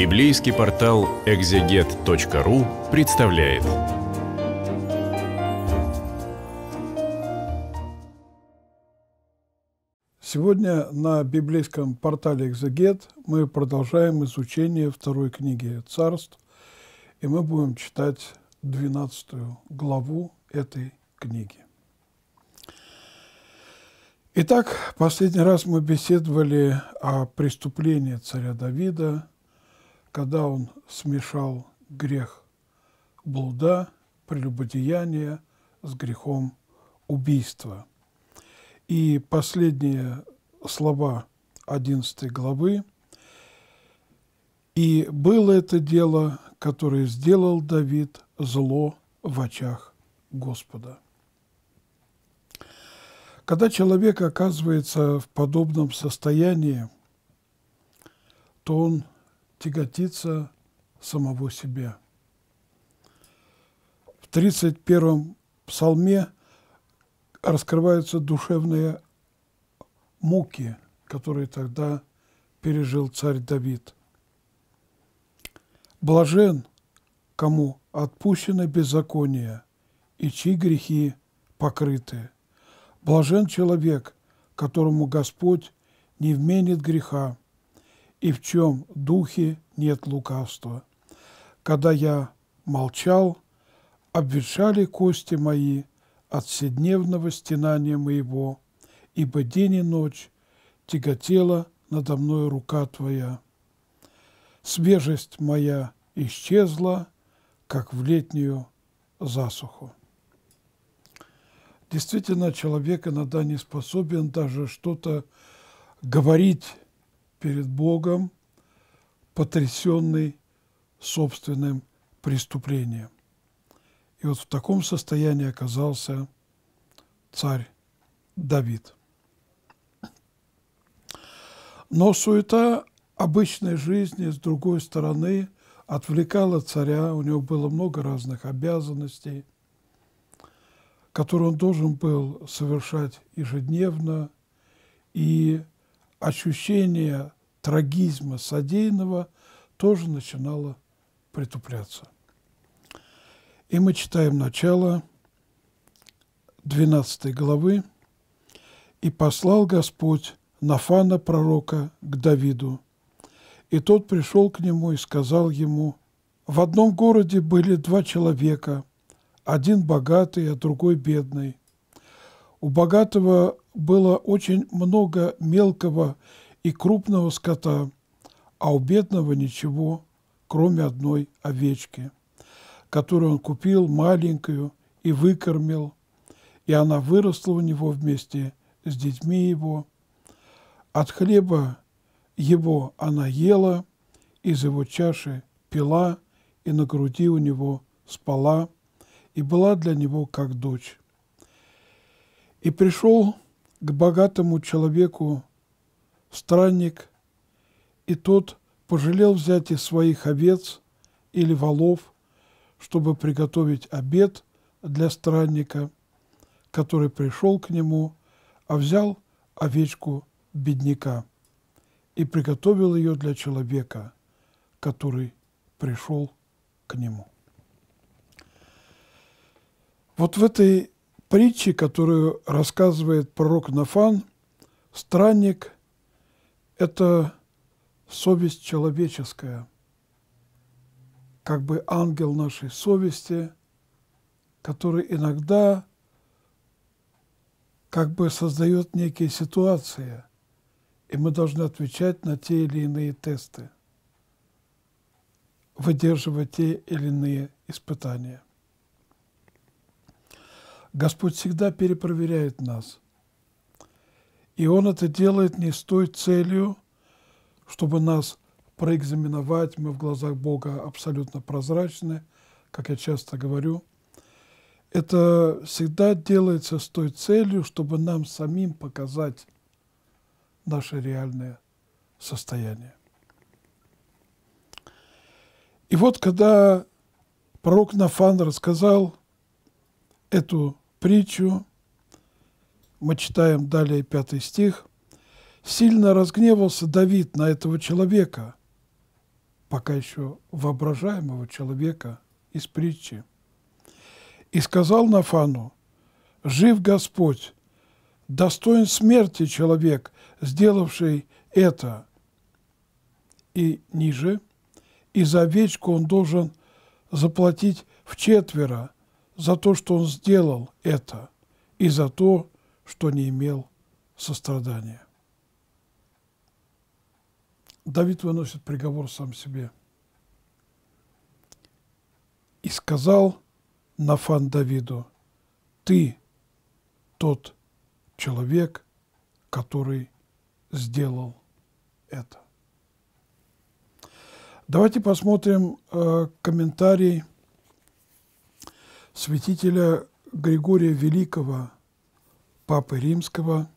Библейский портал экзегет.ру представляет. Сегодня на библейском портале «Экзегет» мы продолжаем изучение второй книги «Царств», и мы будем читать 12 главу этой книги. Итак, последний раз мы беседовали о преступлении царя Давида – когда он смешал грех блуда, прелюбодеяния с грехом убийства. И последние слова 11 главы. «И было это дело, которое сделал Давид зло в очах Господа». Когда человек оказывается в подобном состоянии, то он – тяготиться самого себе. В 31-м псалме раскрываются душевные муки, которые тогда пережил царь Давид. Блажен, кому отпущены беззакония, и чьи грехи покрыты. Блажен человек, которому Господь не вменит греха, и в чем духе нет лукавства. Когда я молчал, обветшали кости мои от вседневного стенания моего, ибо день и ночь тяготела надо мной рука Твоя. Свежесть моя исчезла, как в летнюю засуху. Действительно, человек иногда не способен даже что-то говорить перед Богом, потрясенный собственным преступлением. И вот в таком состоянии оказался царь Давид. Но суета обычной жизни, с другой стороны, отвлекала царя, у него было много разных обязанностей, которые он должен был совершать ежедневно, и ощущение трагизма содеянного тоже начинало притупляться. И мы читаем начало 12 главы. «И послал Господь Нафана пророка к Давиду, и тот пришел к нему и сказал ему, «В одном городе были два человека, один богатый, а другой бедный. У богатого было очень много мелкого и крупного скота, а у бедного ничего, кроме одной овечки, которую он купил маленькую и выкормил, и она выросла у него вместе с детьми его. От хлеба его она ела, из его чаши пила, и на груди у него спала, и была для него как дочь. И пришел к богатому человеку странник, и тот пожалел взять из своих овец или волов, чтобы приготовить обед для странника, который пришел к нему, а взял овечку бедняка и приготовил ее для человека, который пришел к нему. Вот в этой притчи, которую рассказывает пророк Нафан, странник – это совесть человеческая, как бы ангел нашей совести, который иногда как бы создает некие ситуации, и мы должны отвечать на те или иные тесты, выдерживать те или иные испытания. Господь всегда перепроверяет нас. И Он это делает не с той целью, чтобы нас проэкзаменовать. Мы в глазах Бога абсолютно прозрачны, как я часто говорю. Это всегда делается с той целью, чтобы нам самим показать наше реальное состояние. И вот когда пророк Нафан рассказал – эту притчу, мы читаем далее пятый стих, сильно разгневался Давид на этого человека, пока еще воображаемого человека из притчи, и сказал Нафану, «Жив Господь, достоин смерти человек, сделавший это». И ниже, «И за овечку он должен заплатить в четверо, за то, что он сделал это, и за то, что не имел сострадания. Давид выносит приговор сам себе. И сказал Нафан Давиду, ты тот человек, который сделал это. Давайте посмотрим э, комментарий святителя Григория Великого, Папы Римского.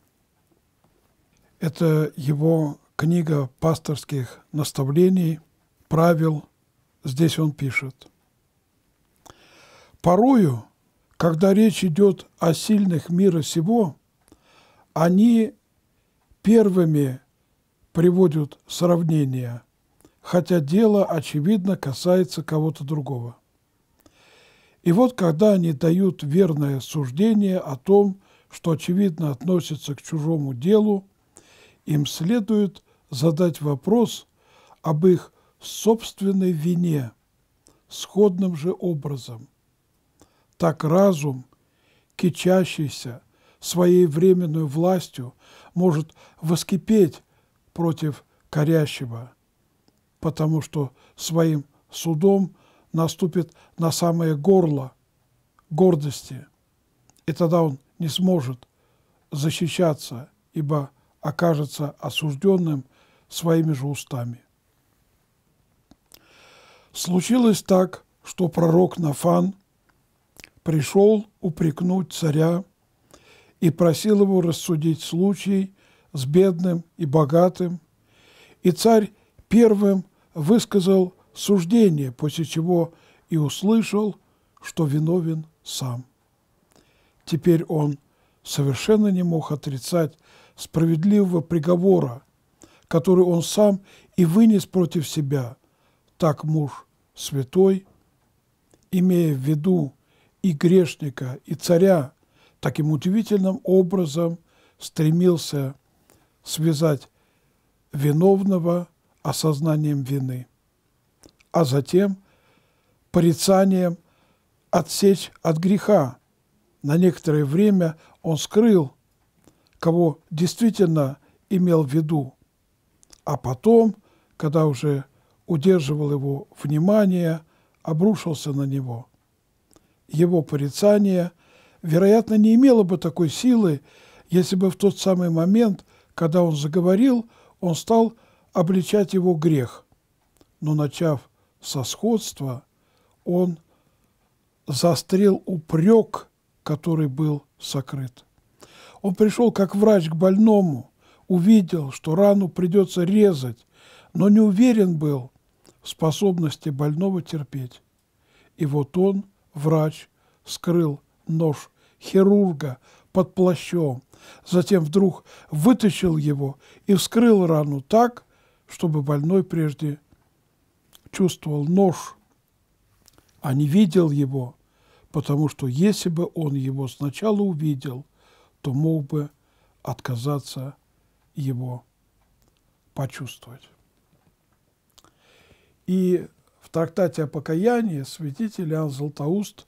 Это его книга пасторских наставлений, правил. Здесь он пишет. Порою, когда речь идет о сильных мира сего, они первыми приводят сравнения, хотя дело, очевидно, касается кого-то другого. И вот когда они дают верное суждение о том, что очевидно относится к чужому делу, им следует задать вопрос об их собственной вине сходным же образом. Так разум, кичащийся своей временной властью, может воскипеть против корящего, потому что своим судом наступит на самое горло гордости, и тогда он не сможет защищаться, ибо окажется осужденным своими же устами. Случилось так, что пророк Нафан пришел упрекнуть царя и просил его рассудить случай с бедным и богатым, и царь первым высказал суждение, после чего и услышал, что виновен сам. Теперь он совершенно не мог отрицать справедливого приговора, который он сам и вынес против себя, так муж святой, имея в виду и грешника, и царя, таким удивительным образом стремился связать виновного осознанием вины а затем порицанием отсечь от греха. На некоторое время он скрыл, кого действительно имел в виду, а потом, когда уже удерживал его внимание, обрушился на него. Его порицание, вероятно, не имело бы такой силы, если бы в тот самый момент, когда он заговорил, он стал обличать его грех. Но начав со сходства, он застрел упрек, который был сокрыт. Он пришел как врач к больному, увидел, что рану придется резать, но не уверен был в способности больного терпеть. И вот он, врач, скрыл нож хирурга под плащом, затем вдруг вытащил его и вскрыл рану так, чтобы больной прежде чувствовал нож, а не видел его, потому что если бы он его сначала увидел, то мог бы отказаться его почувствовать. И в трактате о покаянии святитель Иоанн Златоуст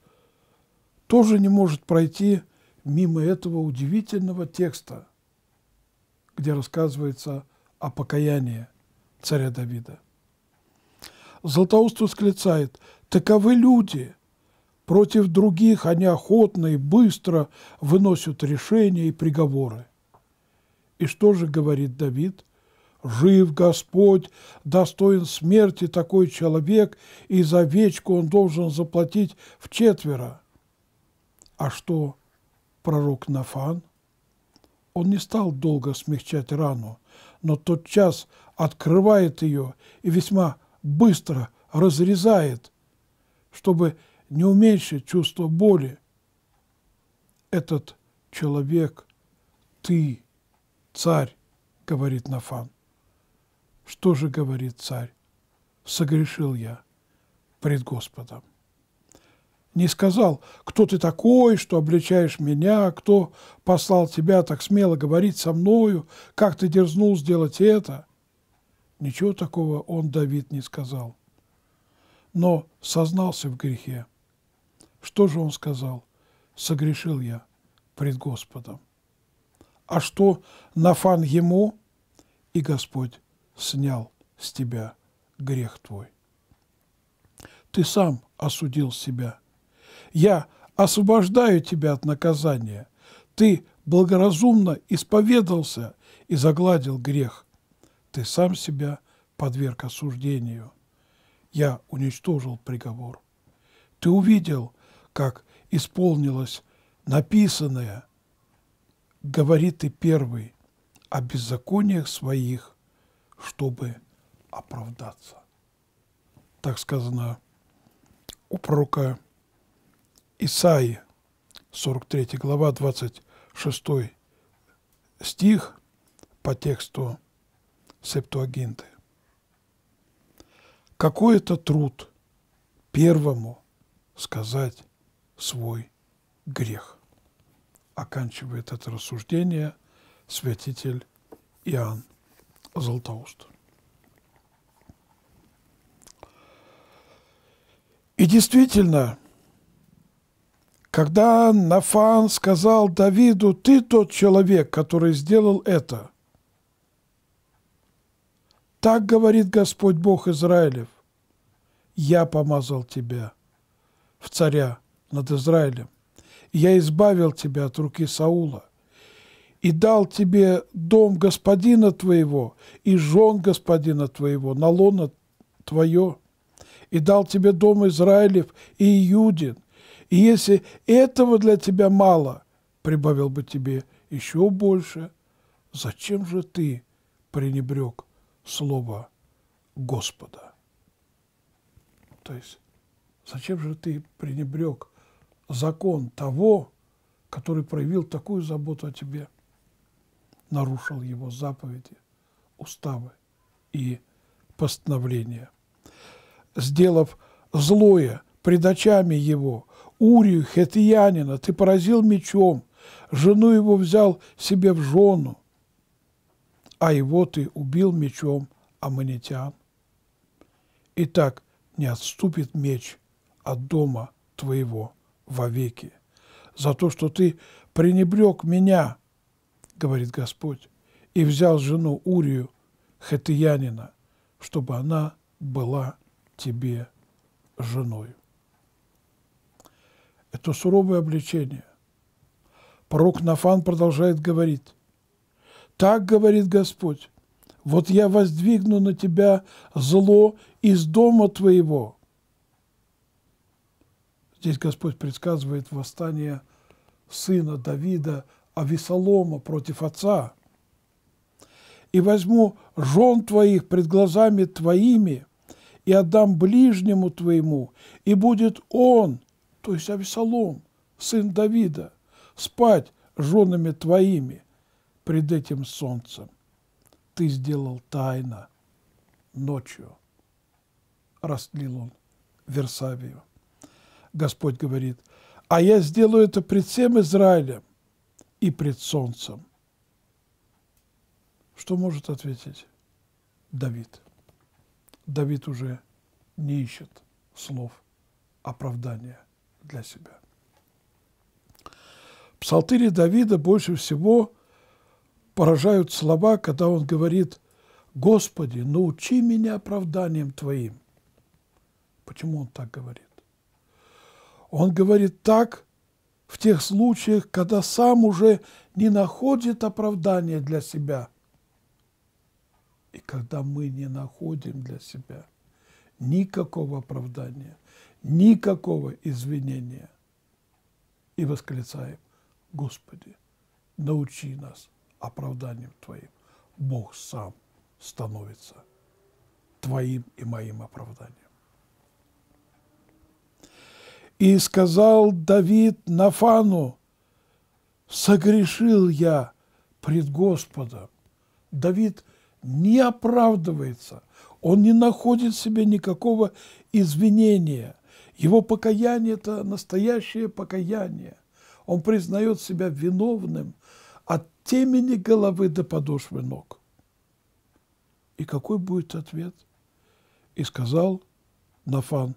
тоже не может пройти мимо этого удивительного текста, где рассказывается о покаянии царя Давида. Златоуст восклицает «Таковы люди!» Против других они охотно и быстро выносят решения и приговоры. И что же говорит Давид? «Жив Господь, достоин смерти такой человек, и за вечку он должен заплатить в четверо. А что пророк Нафан? Он не стал долго смягчать рану, но тот час открывает ее и весьма быстро разрезает, чтобы не уменьшить чувство боли. Этот человек, ты, царь, говорит Нафан. Что же говорит царь? Согрешил я пред Господом. Не сказал, кто ты такой, что обличаешь меня, кто послал тебя так смело говорить со мною, как ты дерзнул сделать это – Ничего такого он, Давид, не сказал. Но сознался в грехе. Что же он сказал? «Согрешил я пред Господом». А что Нафан ему, и Господь снял с тебя грех твой. Ты сам осудил себя. Я освобождаю тебя от наказания. Ты благоразумно исповедался и загладил грех ты сам себя подверг осуждению. Я уничтожил приговор. Ты увидел, как исполнилось написанное. говорит ты первый о беззакониях своих, чтобы оправдаться. Так сказано у пророка Исаии, 43 глава, 26 стих по тексту Септуагинты. Какой это труд первому сказать свой грех? Оканчивает это рассуждение святитель Иоанн Златоуст. И действительно, когда Нафан сказал Давиду, ты тот человек, который сделал это, так говорит Господь Бог Израилев. Я помазал тебя в царя над Израилем. Я избавил тебя от руки Саула и дал тебе дом господина твоего и жен господина твоего, налона твое, и дал тебе дом Израилев и Иудин. И если этого для тебя мало, прибавил бы тебе еще больше. Зачем же ты пренебрег слово Господа. То есть зачем же ты пренебрег закон того, который проявил такую заботу о тебе, нарушил его заповеди, уставы и постановления, сделав злое пред очами его, Урию, хетиянина, ты поразил мечом, жену его взял себе в жену, а его ты убил мечом аммонитян. Итак, не отступит меч от дома твоего вовеки. За то, что ты пренебрег меня, говорит Господь, и взял жену Урию, хетиянина, чтобы она была тебе женой. Это суровое обличение. Пророк Нафан продолжает говорить, так говорит Господь, вот я воздвигну на тебя зло из дома твоего. Здесь Господь предсказывает восстание сына Давида Ависалома против отца. «И возьму жен твоих пред глазами твоими, и отдам ближнему твоему, и будет он, то есть Ависалом, сын Давида, спать женами твоими, пред этим солнцем ты сделал тайно ночью. Растлил он Версавию. Господь говорит, а я сделаю это пред всем Израилем и пред солнцем. Что может ответить Давид? Давид уже не ищет слов оправдания для себя. В Псалтире Давида больше всего – поражают слова, когда он говорит, «Господи, научи меня оправданием Твоим». Почему он так говорит? Он говорит так в тех случаях, когда сам уже не находит оправдания для себя. И когда мы не находим для себя никакого оправдания, никакого извинения, и восклицаем, Господи, научи нас оправданием твоим. Бог сам становится твоим и моим оправданием. И сказал Давид Нафану, согрешил я пред Господом. Давид не оправдывается, он не находит в себе никакого извинения. Его покаяние – это настоящее покаяние. Он признает себя виновным – темени головы до подошвы ног. И какой будет ответ? И сказал Нафан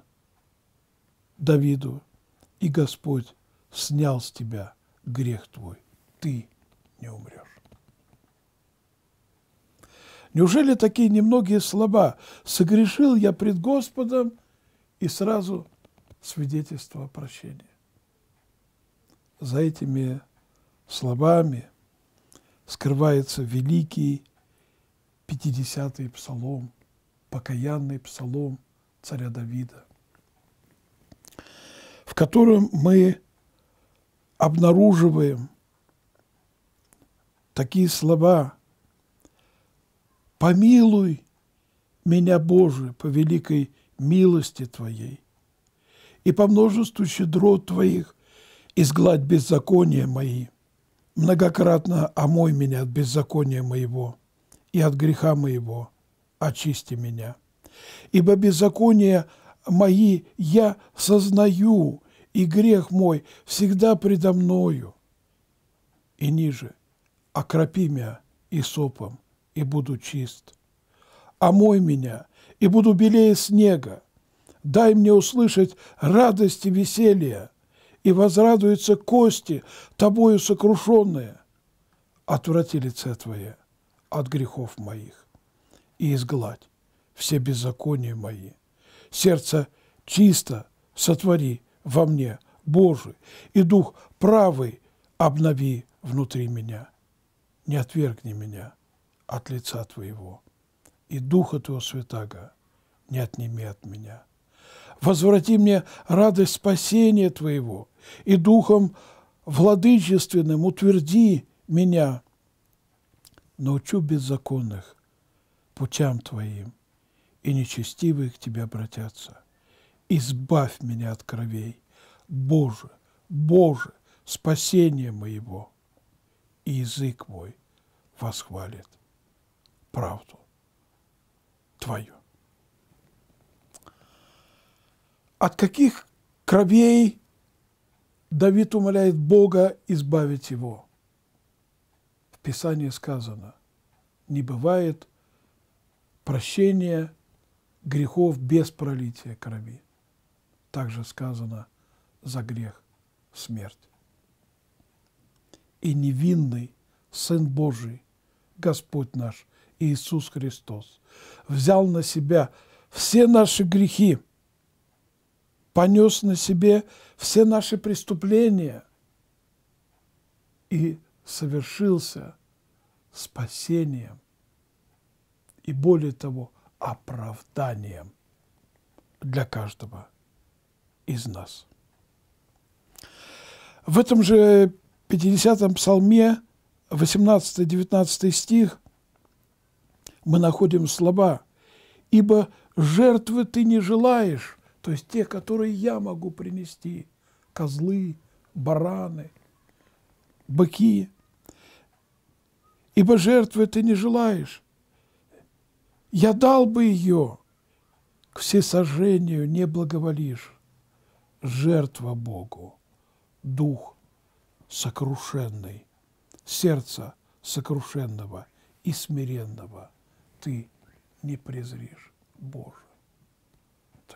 Давиду, и Господь снял с тебя грех твой, ты не умрешь. Неужели такие немногие слова «согрешил я пред Господом» и сразу свидетельство о прощении? За этими словами – скрывается великий 50-й псалом, покаянный псалом царя Давида, в котором мы обнаруживаем такие слова «Помилуй меня, Боже, по великой милости Твоей, и по множеству щедрот Твоих изгладь беззакония мои» многократно омой меня от беззакония моего и от греха моего, очисти меня. Ибо беззаконие мои я сознаю, и грех мой всегда предо мною. И ниже, окропи меня и сопом, и буду чист. Омой меня, и буду белее снега. Дай мне услышать радость и веселье, и возрадуются кости, тобою сокрушенные. Отврати лице твое от грехов моих и изгладь все беззакония мои. Сердце чисто сотвори во мне, Божий, и дух правый обнови внутри меня. Не отвергни меня от лица Твоего, и Духа Твоего Святаго не отними от меня возврати мне радость спасения Твоего, и Духом Владычественным утверди меня. Научу беззаконных путям Твоим, и нечестивых к Тебе обратятся. Избавь меня от кровей, Боже, Боже, спасение моего, и язык мой восхвалит правду Твою. От каких кровей Давид умоляет Бога избавить его? В Писании сказано, не бывает прощения грехов без пролития крови. Также сказано за грех смерть. И невинный Сын Божий, Господь наш Иисус Христос, взял на себя все наши грехи понес на себе все наши преступления и совершился спасением и, более того, оправданием для каждого из нас. В этом же 50-м псалме, 18-19 стих, мы находим слова «Ибо жертвы ты не желаешь, то есть те, которые я могу принести, козлы, бараны, быки. Ибо жертвы ты не желаешь. Я дал бы ее, к всесожжению не благоволишь. Жертва Богу, дух сокрушенный, сердце сокрушенного и смиренного ты не презришь, Боже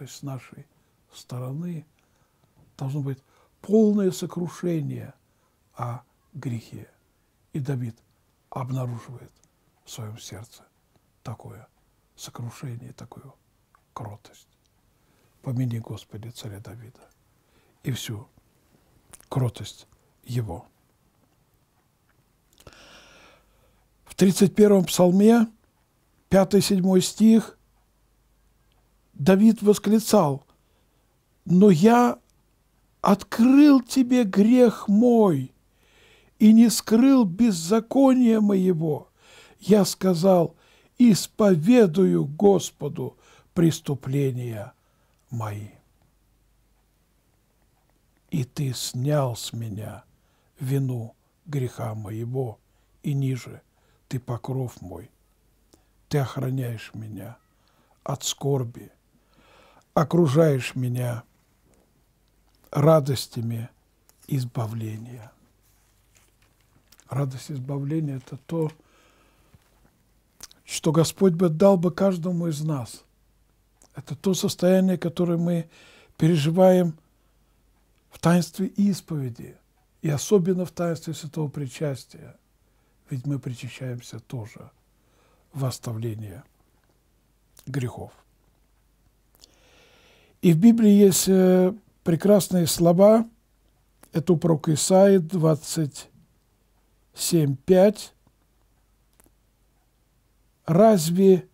то есть с нашей стороны, должно быть полное сокрушение о а грехе. И Давид обнаруживает в своем сердце такое сокрушение, такую кротость. Помяни, Господи, царя Давида и всю кротость его. В 31-м псалме, 5-7 стих – Давид восклицал, «Но я открыл тебе грех мой и не скрыл беззакония моего». Я сказал, «Исповедую Господу преступления мои». И ты снял с меня вину греха моего, и ниже ты покров мой. Ты охраняешь меня от скорби, окружаешь меня радостями избавления. Радость избавления – это то, что Господь бы дал бы каждому из нас. Это то состояние, которое мы переживаем в таинстве исповеди, и особенно в таинстве святого причастия, ведь мы причащаемся тоже в оставление грехов. И в Библии есть э, прекрасные слова, это пророк Исаии 27.5. «Разве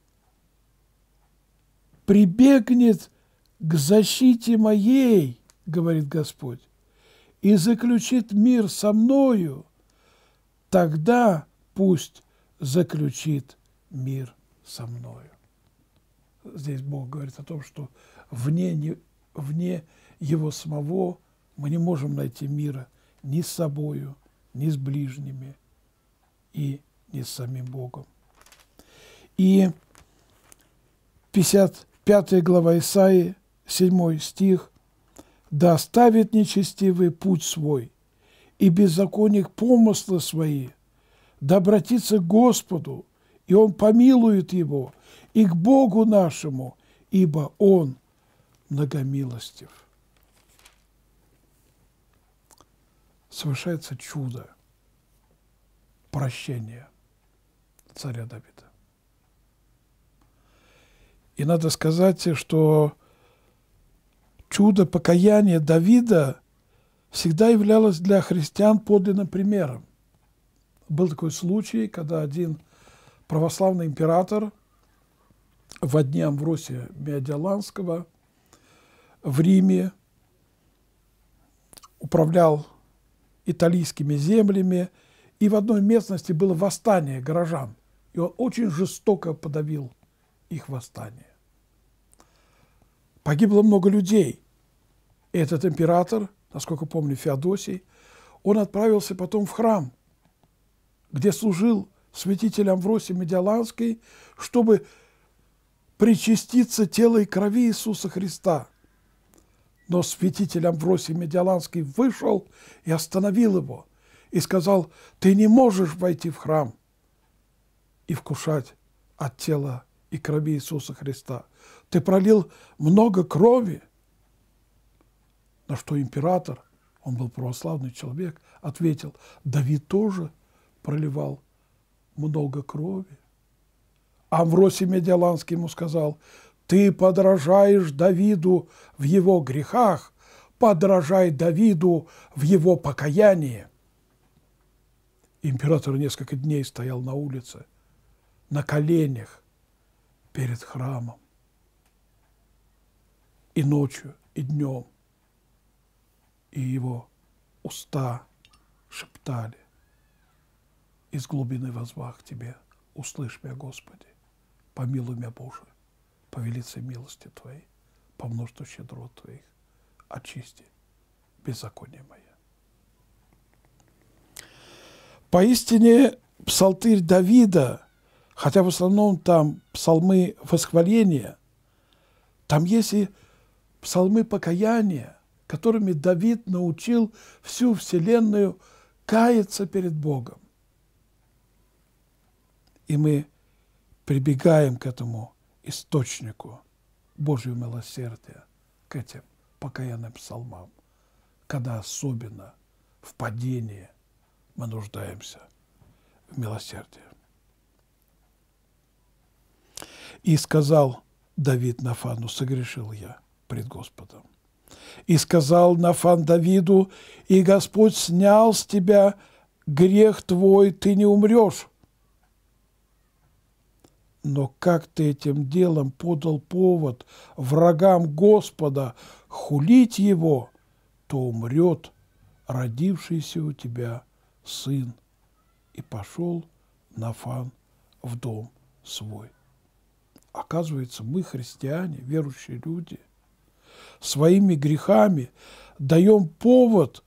прибегнет к защите моей, — говорит Господь, — и заключит мир со мною, тогда пусть заключит мир со мною». Здесь Бог говорит о том, что вне, не вне его самого мы не можем найти мира ни с собою, ни с ближними и ни с самим Богом. И 55 глава Исаи, 7 стих, «Да оставит нечестивый путь свой, и беззаконник помыслы свои, да обратится к Господу, и Он помилует его, и к Богу нашему, ибо Он – многомилостив. Совершается чудо прощения царя Давида. И надо сказать, что чудо покаяния Давида всегда являлось для христиан подлинным примером. Был такой случай, когда один православный император в дни Амвросия Медиаланского – в Риме, управлял италийскими землями, и в одной местности было восстание горожан, и он очень жестоко подавил их восстание. Погибло много людей, и этот император, насколько помню, Феодосий, он отправился потом в храм, где служил святитель Амвросий Медиаланский, чтобы причаститься тела и крови Иисуса Христа – но святитель Амвросий Медиаланский вышел и остановил его, и сказал, ты не можешь войти в храм и вкушать от тела и крови Иисуса Христа. Ты пролил много крови. На что император, он был православный человек, ответил, Давид тоже проливал много крови. Амвросий Медиаланский ему сказал, ты подражаешь Давиду в его грехах, подражай Давиду в его покаянии. Император несколько дней стоял на улице, на коленях перед храмом. И ночью, и днем. И его уста шептали из глубины возвах Тебе, услышь меня, Господи, помилуй меня, Боже по милости Твоей, по множеству щедрот Твоих, очисти беззаконие мое. Поистине псалтырь Давида, хотя в основном там псалмы восхваления, там есть и псалмы покаяния, которыми Давид научил всю Вселенную каяться перед Богом. И мы прибегаем к этому источнику Божьего милосердия, к этим покаянным псалмам, когда особенно в падении мы нуждаемся в милосердии. И сказал Давид Нафану, согрешил я пред Господом. И сказал Нафан Давиду, и Господь снял с тебя грех твой, ты не умрешь. Но как ты этим делом подал повод врагам Господа хулить его, то умрет родившийся у тебя сын. И пошел Нафан в дом свой. Оказывается, мы, христиане, верующие люди, своими грехами даем повод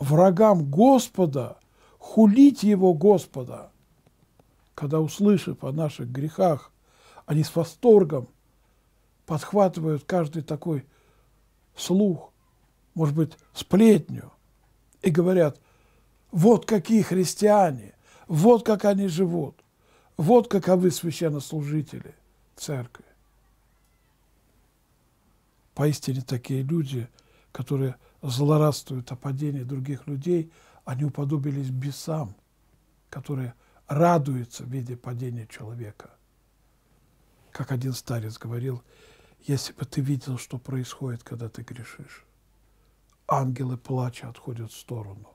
врагам Господа хулить его Господа – когда, услышав о наших грехах, они с восторгом подхватывают каждый такой слух, может быть, сплетню, и говорят, вот какие христиане, вот как они живут, вот каковы священнослужители церкви. Поистине такие люди, которые злорадствуют о падении других людей, они уподобились бесам, которые – радуется, видя падение человека. Как один старец говорил, если бы ты видел, что происходит, когда ты грешишь. Ангелы плача отходят в сторону.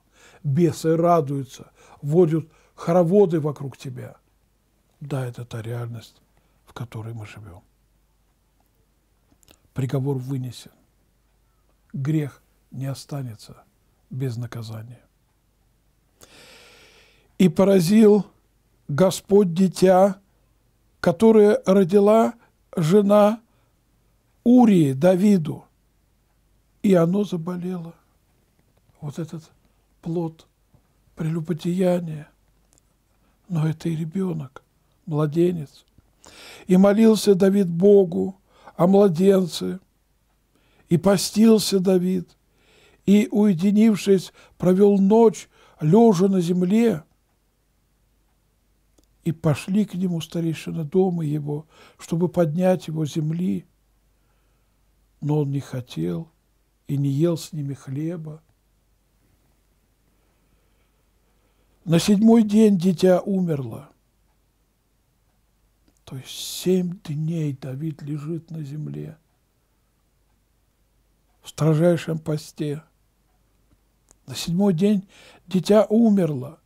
Бесы радуются, водят хороводы вокруг тебя. Да, это та реальность, в которой мы живем. Приговор вынесен. Грех не останется без наказания. И поразил Господь дитя, которое родила жена Урии Давиду, и оно заболело. Вот этот плод прелюбодеяния, но это и ребенок, младенец. И молился Давид Богу о младенце, и постился Давид, и, уединившись, провел ночь, лежа на земле – и пошли к нему старейшина дома его, чтобы поднять его земли. Но он не хотел и не ел с ними хлеба. На седьмой день дитя умерло. То есть семь дней Давид лежит на земле в строжайшем посте. На седьмой день дитя умерло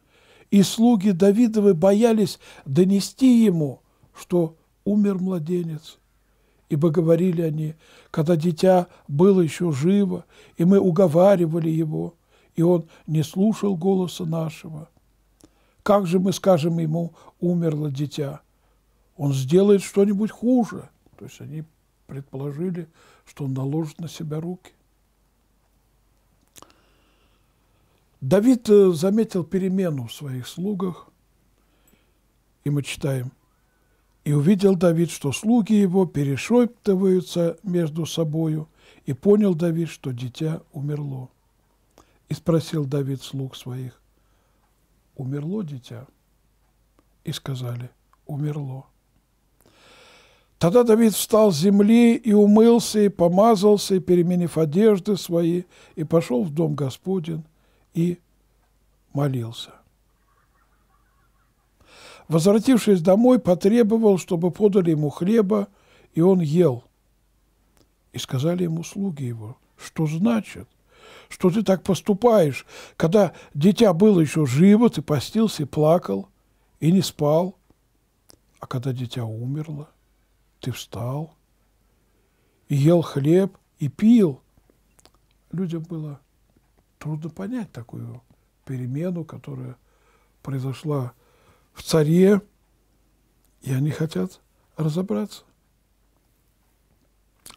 и слуги Давидовы боялись донести ему, что умер младенец. Ибо говорили они, когда дитя было еще живо, и мы уговаривали его, и он не слушал голоса нашего. Как же мы скажем ему, умерло дитя? Он сделает что-нибудь хуже. То есть они предположили, что он наложит на себя руки. Давид э, заметил перемену в своих слугах, и мы читаем, «И увидел Давид, что слуги его перешептываются между собою, и понял Давид, что дитя умерло. И спросил Давид слуг своих, «Умерло дитя?» И сказали, «Умерло». Тогда Давид встал с земли и умылся, и помазался, и переменив одежды свои, и пошел в дом Господень, и молился. Возвратившись домой, потребовал, чтобы подали ему хлеба, и он ел. И сказали ему слуги его, что значит, что ты так поступаешь, когда дитя было еще живо, ты постился и плакал, и не спал, а когда дитя умерло, ты встал и ел хлеб, и пил. Людям было трудно понять такую перемену, которая произошла в царе, и они хотят разобраться.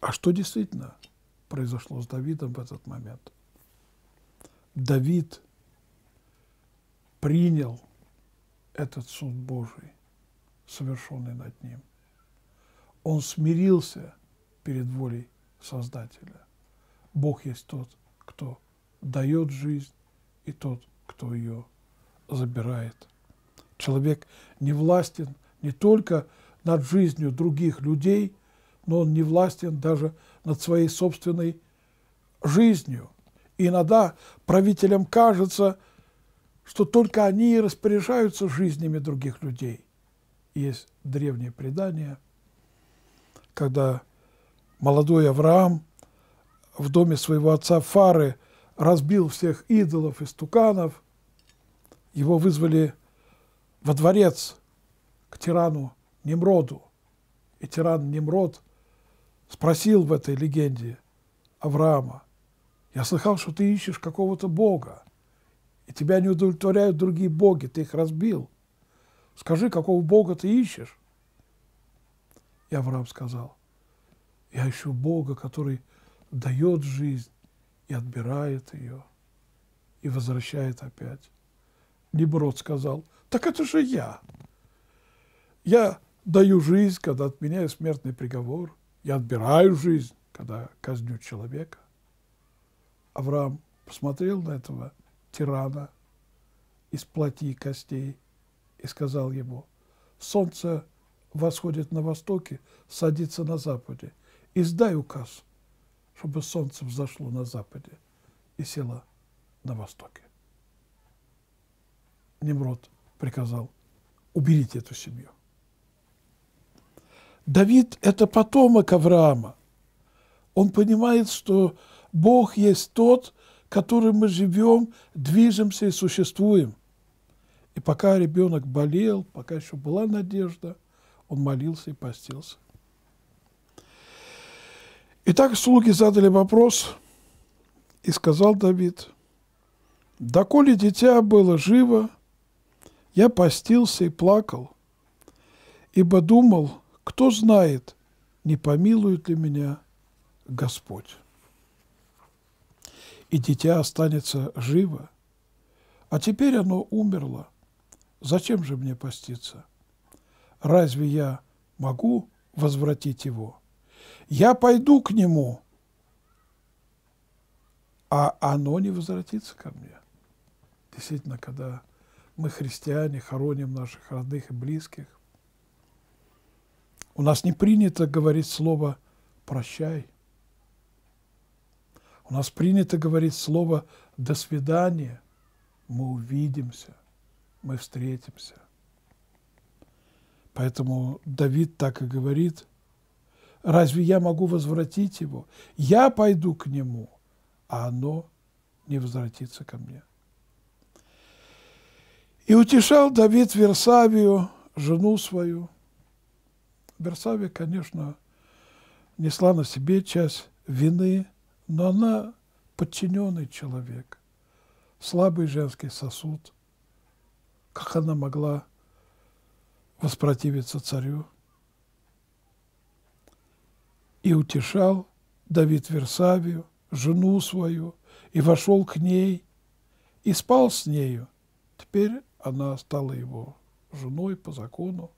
А что действительно произошло с Давидом в этот момент? Давид принял этот суд Божий, совершенный над ним. Он смирился перед волей Создателя. Бог есть тот, дает жизнь, и тот, кто ее забирает. Человек не властен не только над жизнью других людей, но он не властен даже над своей собственной жизнью. И иногда правителям кажется, что только они и распоряжаются жизнями других людей. Есть древнее предание, когда молодой Авраам в доме своего отца Фары – разбил всех идолов и стуканов, его вызвали во дворец к тирану Немроду. И тиран Немрод спросил в этой легенде Авраама, «Я слыхал, что ты ищешь какого-то бога, и тебя не удовлетворяют другие боги, ты их разбил. Скажи, какого бога ты ищешь?» И Авраам сказал, «Я ищу бога, который дает жизнь, и отбирает ее, и возвращает опять. Неброд сказал, так это же я. Я даю жизнь, когда отменяю смертный приговор. Я отбираю жизнь, когда казню человека. Авраам посмотрел на этого тирана из плоти и костей и сказал ему, солнце восходит на востоке, садится на западе. Издай указ – чтобы солнце взошло на западе и село на востоке. Немрод приказал, уберите эту семью. Давид – это потомок Авраама. Он понимает, что Бог есть тот, которым мы живем, движемся и существуем. И пока ребенок болел, пока еще была надежда, он молился и постился. Итак, слуги задали вопрос, и сказал Давид, «Доколе дитя было живо, я постился и плакал, ибо думал, кто знает, не помилует ли меня Господь. И дитя останется живо, а теперь оно умерло. Зачем же мне поститься? Разве я могу возвратить его?» я пойду к нему, а оно не возвратится ко мне. Действительно, когда мы, христиане, хороним наших родных и близких, у нас не принято говорить слово «прощай». У нас принято говорить слово «до свидания», мы увидимся, мы встретимся. Поэтому Давид так и говорит – Разве я могу возвратить его? Я пойду к нему, а оно не возвратится ко мне. И утешал Давид Версавию, жену свою. Версавия, конечно, несла на себе часть вины, но она подчиненный человек, слабый женский сосуд. Как она могла воспротивиться царю? И утешал Давид Версавию, жену свою, и вошел к ней, и спал с нею. Теперь она стала его женой по закону,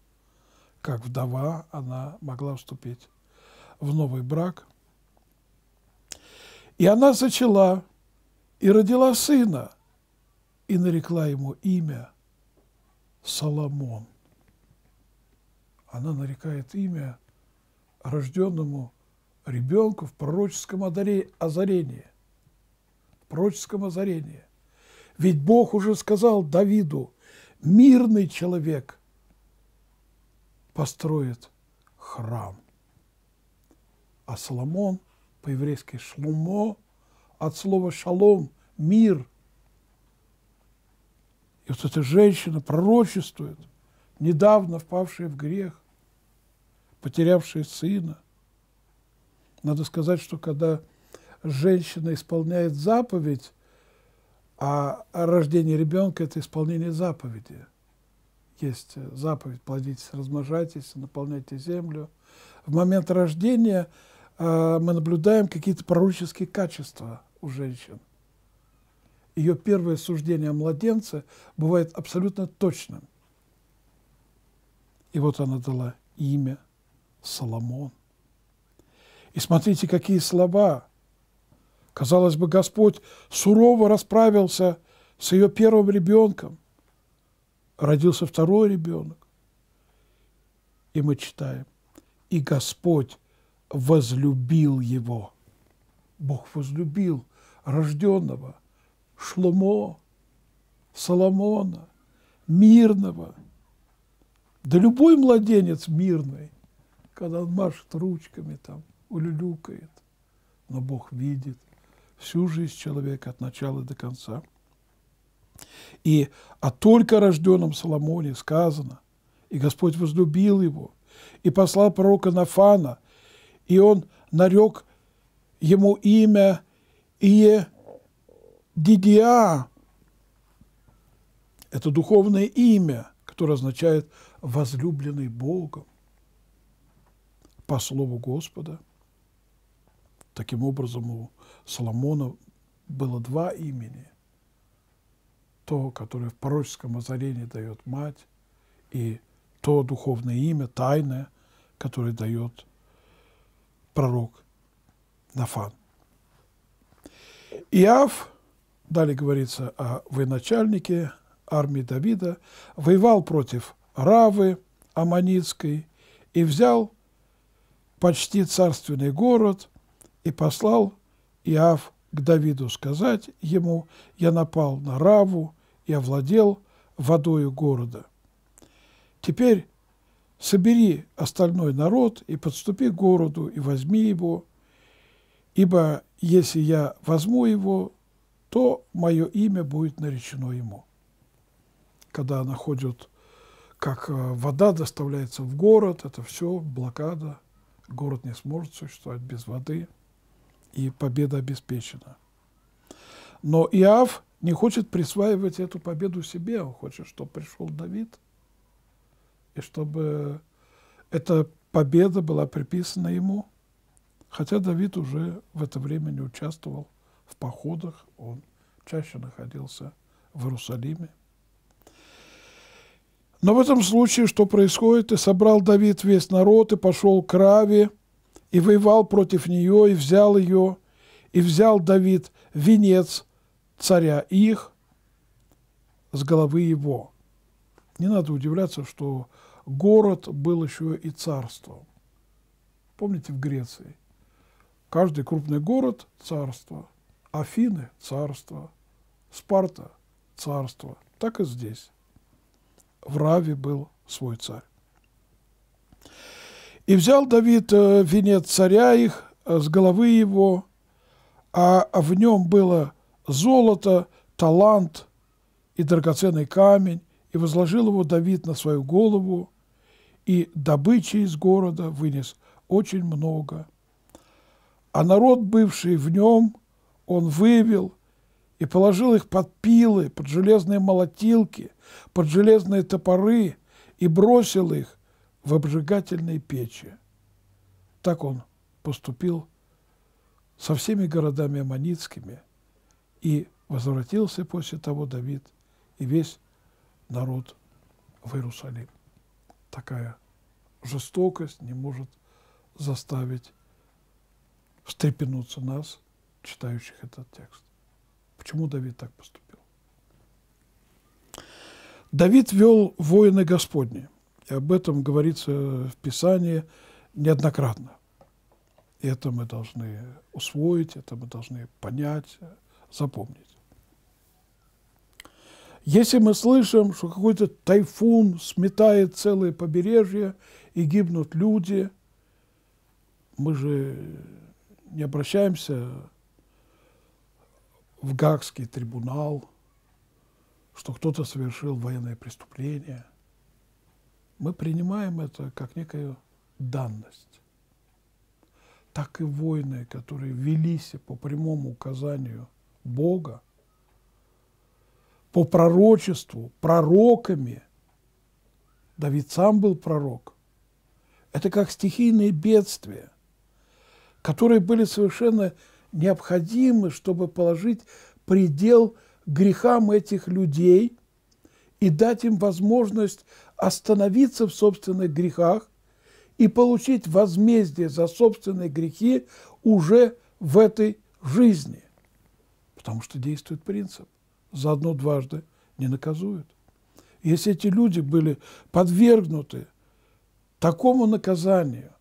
как вдова она могла вступить в новый брак. И она зачала и родила сына, и нарекла ему имя Соломон. Она нарекает имя рожденному ребенку в пророческом озарении. В пророческом озарении. Ведь Бог уже сказал Давиду, мирный человек построит храм. А Соломон, по-еврейски шлумо, от слова шалом – мир. И вот эта женщина пророчествует, недавно впавшая в грех, потерявшей сына. Надо сказать, что когда женщина исполняет заповедь, а рождение ребенка – это исполнение заповеди. Есть заповедь «плодитесь, размножайтесь, наполняйте землю». В момент рождения а, мы наблюдаем какие-то пророческие качества у женщин. Ее первое суждение о младенце бывает абсолютно точным. И вот она дала имя – Соломон. И смотрите, какие слова. Казалось бы, Господь сурово расправился с ее первым ребенком. Родился второй ребенок. И мы читаем, и Господь возлюбил его. Бог возлюбил рожденного Шломо, Соломона, мирного. Да любой младенец мирный – когда он машет ручками, там, улюлюкает. Но Бог видит всю жизнь человека от начала до конца. И о только рожденном Соломоне сказано, и Господь возлюбил его, и послал пророка Нафана, и он нарек ему имя Ие Дидиа. Это духовное имя, которое означает «возлюбленный Богом» по слову Господа. Таким образом, у Соломона было два имени. То, которое в пророческом озарении дает мать, и то духовное имя, тайное, которое дает пророк Нафан. Иав, далее говорится о военачальнике армии Давида, воевал против Равы Аманицкой и взял почти царственный город, и послал Иав к Давиду сказать ему, «Я напал на Раву и овладел водою города. Теперь собери остальной народ и подступи к городу, и возьми его, ибо если я возьму его, то мое имя будет наречено ему». Когда находят, как э, вода доставляется в город, это все блокада – город не сможет существовать без воды, и победа обеспечена. Но Иав не хочет присваивать эту победу себе, он хочет, чтобы пришел Давид, и чтобы эта победа была приписана ему. Хотя Давид уже в это время не участвовал в походах, он чаще находился в Иерусалиме. Но в этом случае что происходит? И собрал Давид весь народ и пошел к Раве, и воевал против нее, и взял ее, и взял Давид венец царя их с головы его. Не надо удивляться, что город был еще и царством. Помните в Греции? Каждый крупный город – царство, Афины – царство, Спарта – царство. Так и здесь в Раве был свой царь. И взял Давид э, венец царя их э, с головы его, а в нем было золото, талант и драгоценный камень, и возложил его Давид на свою голову, и добычи из города вынес очень много. А народ, бывший в нем, он вывел – и положил их под пилы, под железные молотилки, под железные топоры и бросил их в обжигательные печи. Так он поступил со всеми городами аммонитскими, и возвратился после того Давид и весь народ в Иерусалим. Такая жестокость не может заставить встрепенуться нас, читающих этот текст. Почему Давид так поступил? Давид вел воины Господни. И об этом говорится в Писании неоднократно. И это мы должны усвоить, это мы должны понять, запомнить. Если мы слышим, что какой-то тайфун сметает целые побережья и гибнут люди, мы же не обращаемся в Гагский трибунал, что кто-то совершил военное преступление. Мы принимаем это как некую данность. Так и войны, которые велись по прямому указанию Бога, по пророчеству, пророками. Давид сам был пророк. Это как стихийные бедствия, которые были совершенно необходимы, чтобы положить предел грехам этих людей и дать им возможность остановиться в собственных грехах и получить возмездие за собственные грехи уже в этой жизни. Потому что действует принцип «заодно дважды не наказуют». Если эти люди были подвергнуты такому наказанию,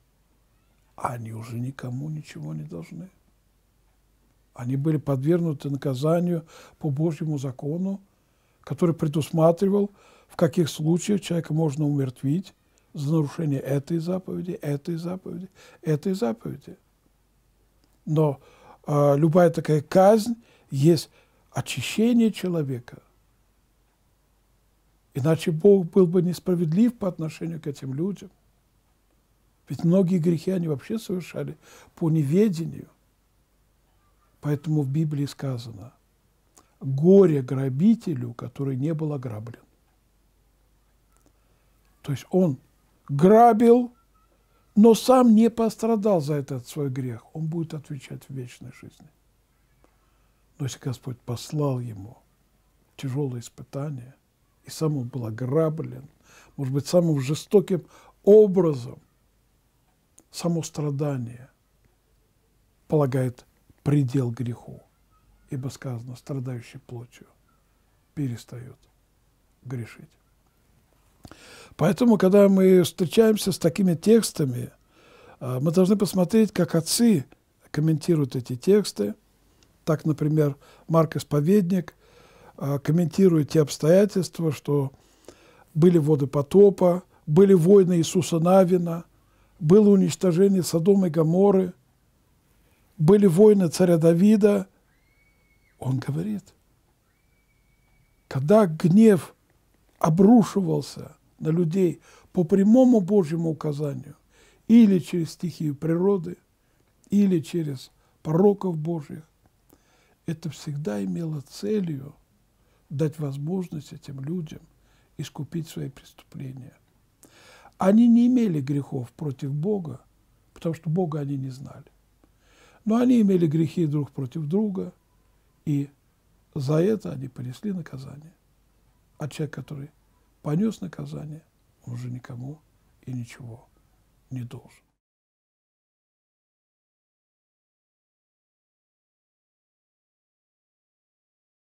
они уже никому ничего не должны – они были подвергнуты наказанию по Божьему закону, который предусматривал, в каких случаях человека можно умертвить за нарушение этой заповеди, этой заповеди, этой заповеди. Но э, любая такая казнь есть очищение человека. Иначе Бог был бы несправедлив по отношению к этим людям. Ведь многие грехи они вообще совершали по неведению – Поэтому в Библии сказано «горе грабителю, который не был ограблен». То есть он грабил, но сам не пострадал за этот свой грех. Он будет отвечать в вечной жизни. Но если Господь послал ему тяжелое испытание, и сам он был ограблен, может быть, самым жестоким образом, само страдание полагает предел греху, ибо сказано, страдающий плотью перестает грешить. Поэтому, когда мы встречаемся с такими текстами, а, мы должны посмотреть, как отцы комментируют эти тексты. Так, например, Марк Исповедник а, комментирует те обстоятельства, что были воды потопа, были войны Иисуса Навина, было уничтожение Содома и Гаморы – были войны царя Давида, он говорит, когда гнев обрушивался на людей по прямому Божьему указанию, или через стихию природы, или через пороков Божьих, это всегда имело целью дать возможность этим людям искупить свои преступления. Они не имели грехов против Бога, потому что Бога они не знали. Но они имели грехи друг против друга, и за это они понесли наказание. А человек, который понес наказание, он уже никому и ничего не должен.